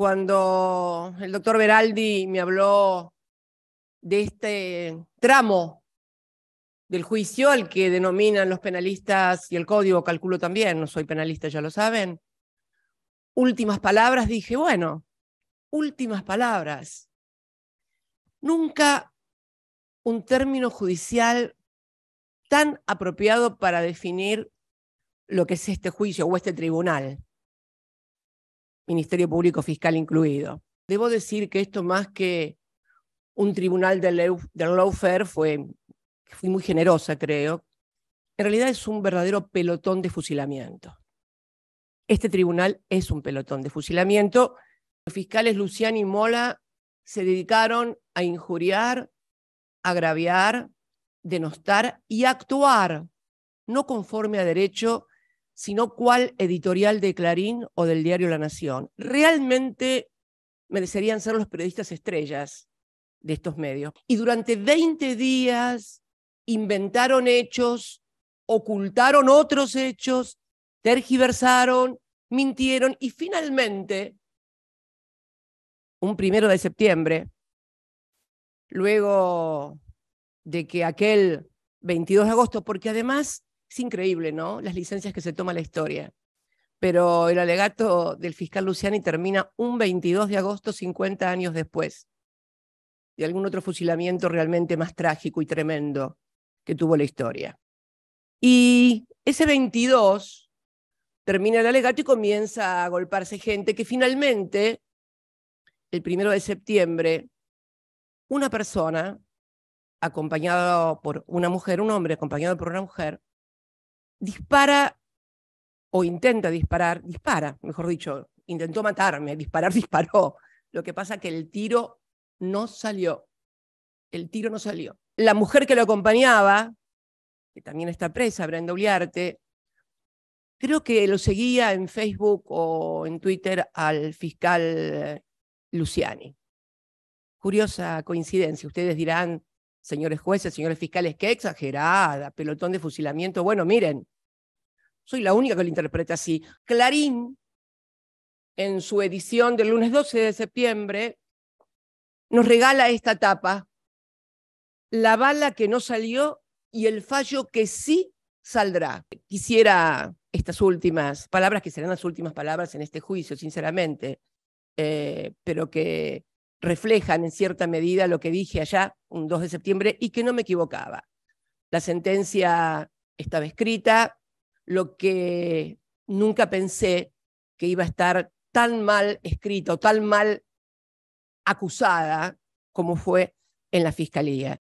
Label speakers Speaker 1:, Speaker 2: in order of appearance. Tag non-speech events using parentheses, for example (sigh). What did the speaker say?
Speaker 1: cuando el doctor Beraldi me habló de este tramo del juicio, al que denominan los penalistas y el código, calculo también, no soy penalista, ya lo saben, últimas palabras, dije, bueno, últimas palabras. Nunca un término judicial tan apropiado para definir lo que es este juicio o este tribunal. Ministerio Público Fiscal incluido. Debo decir que esto más que un tribunal del, Law lawfare fue, fui muy generosa, creo. En realidad es un verdadero pelotón de fusilamiento. Este tribunal es un pelotón de fusilamiento. Los fiscales Luciani y Mola se dedicaron a injuriar, agraviar, denostar y actuar no conforme a derecho sino cuál editorial de Clarín o del diario La Nación. Realmente merecerían ser los periodistas estrellas de estos medios. Y durante 20 días inventaron hechos, ocultaron otros hechos, tergiversaron, mintieron y finalmente, un primero de septiembre, luego de que aquel 22 de agosto, porque además es increíble, ¿no? Las licencias que se toma la historia. Pero el alegato del fiscal Luciani termina un 22 de agosto, 50 años después de algún otro fusilamiento realmente más trágico y tremendo que tuvo la historia. Y ese 22 termina el alegato y comienza a golparse gente que finalmente, el primero de septiembre, una persona, acompañada por una mujer, un hombre acompañado por una mujer, dispara o intenta disparar, dispara, mejor dicho, intentó matarme, disparar, (laughs) disparó. Lo que pasa que el tiro no salió. El tiro no salió. La mujer que lo acompañaba, que también está presa, Brenda Uliarte, creo que lo seguía en Facebook o en Twitter al fiscal Luciani. Curiosa coincidencia. Ustedes dirán, señores jueces, señores fiscales, qué exagerada, pelotón de fusilamiento. Bueno, miren, soy la única que lo interpreta así. Clarín, en su edición del lunes 12 de septiembre, nos regala esta tapa, la bala que no salió y el fallo que sí saldrá. Quisiera estas últimas palabras, que serán las últimas palabras en este juicio, sinceramente, eh, pero que reflejan en cierta medida lo que dije allá, un 2 de septiembre, y que no me equivocaba. La sentencia estaba escrita, lo que nunca pensé que iba a estar tan mal escrito, tan mal acusada como fue en la fiscalía.